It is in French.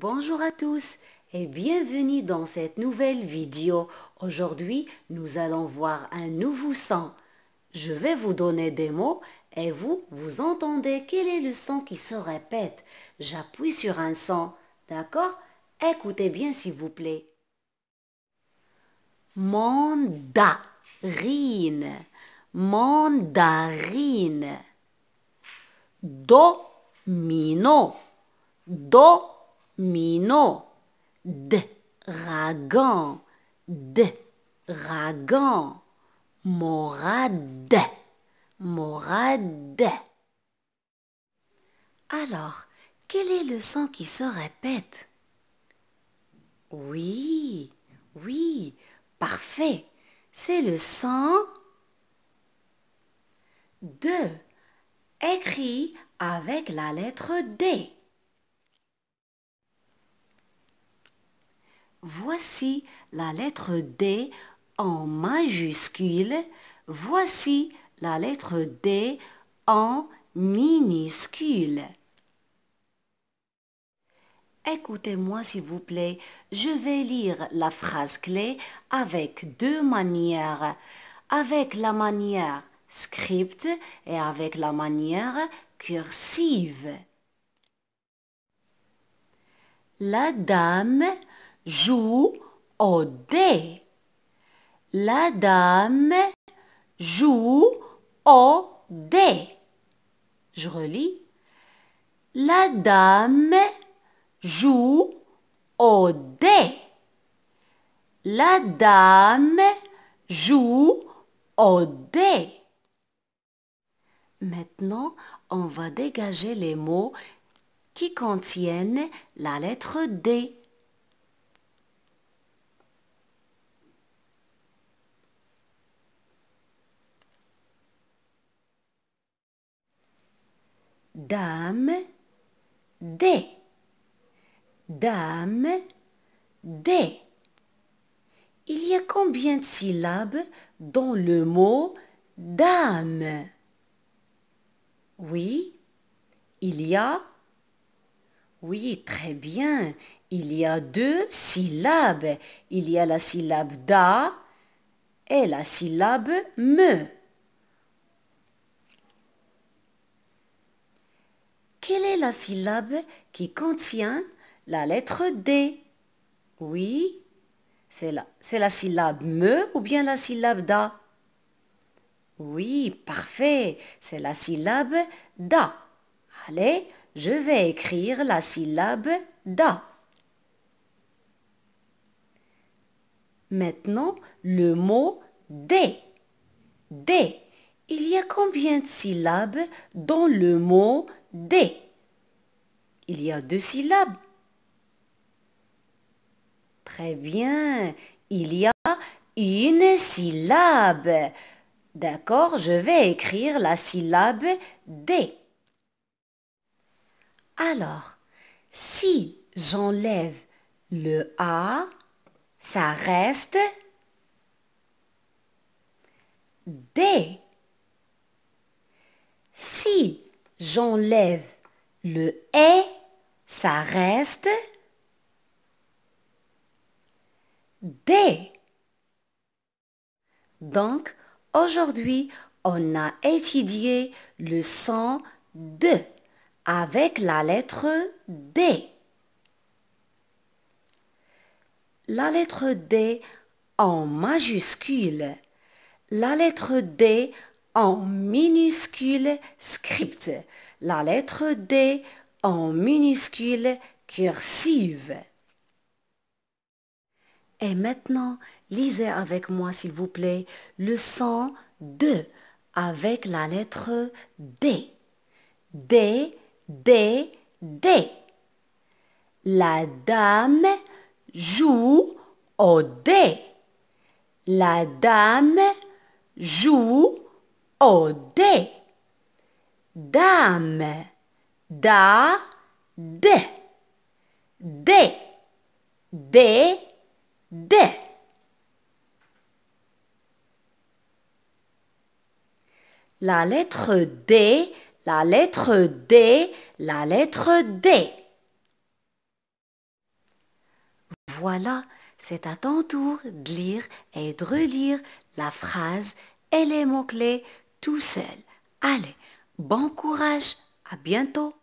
Bonjour à tous et bienvenue dans cette nouvelle vidéo. Aujourd'hui, nous allons voir un nouveau son. Je vais vous donner des mots et vous, vous entendez quel est le son qui se répète. J'appuie sur un son, d'accord Écoutez bien s'il vous plaît. Mandarine, mandarine. Domino, do. Ragan, dragon, ragan, morade, morade. Alors, quel est le sang qui se répète Oui, oui, parfait. C'est le sang de, écrit avec la lettre D. Voici la lettre D en majuscule. Voici la lettre D en minuscule. Écoutez-moi s'il vous plaît, je vais lire la phrase clé avec deux manières, avec la manière script et avec la manière cursive. La dame joue au dé. La dame joue au dé. Je relis. La dame joue au dé. La dame joue au dé. Maintenant, on va dégager les mots qui contiennent la lettre D. dame, des, dame, des. Il y a combien de syllabes dans le mot dame Oui, il y a. Oui, très bien. Il y a deux syllabes. Il y a la syllabe da et la syllabe me. la syllabe qui contient la lettre D. Oui, c'est la, la, syllabe me ou bien la syllabe da. Oui, parfait, c'est la syllabe da. Allez, je vais écrire la syllabe da. Maintenant, le mot D. D. Il y a combien de syllabes dans le mot D? Il y a deux syllabes. Très bien. Il y a une syllabe. D'accord, je vais écrire la syllabe D. Alors, si j'enlève le A, ça reste D. Si j'enlève le est, ça reste D. Donc, aujourd'hui, on a étudié le son de avec la lettre D. La lettre D en majuscule. La lettre D en minuscule script la lettre D en minuscule cursive. Et maintenant, lisez avec moi, s'il vous plaît, le son 2 avec la lettre D. D, D, D. La dame joue au D. La dame joue au D dame, da, de, de, de, d. La lettre D, la lettre D, la lettre D. Voilà, c'est à ton tour de lire et de relire la phrase et les mots-clés tout seul. Allez, Bon courage, à bientôt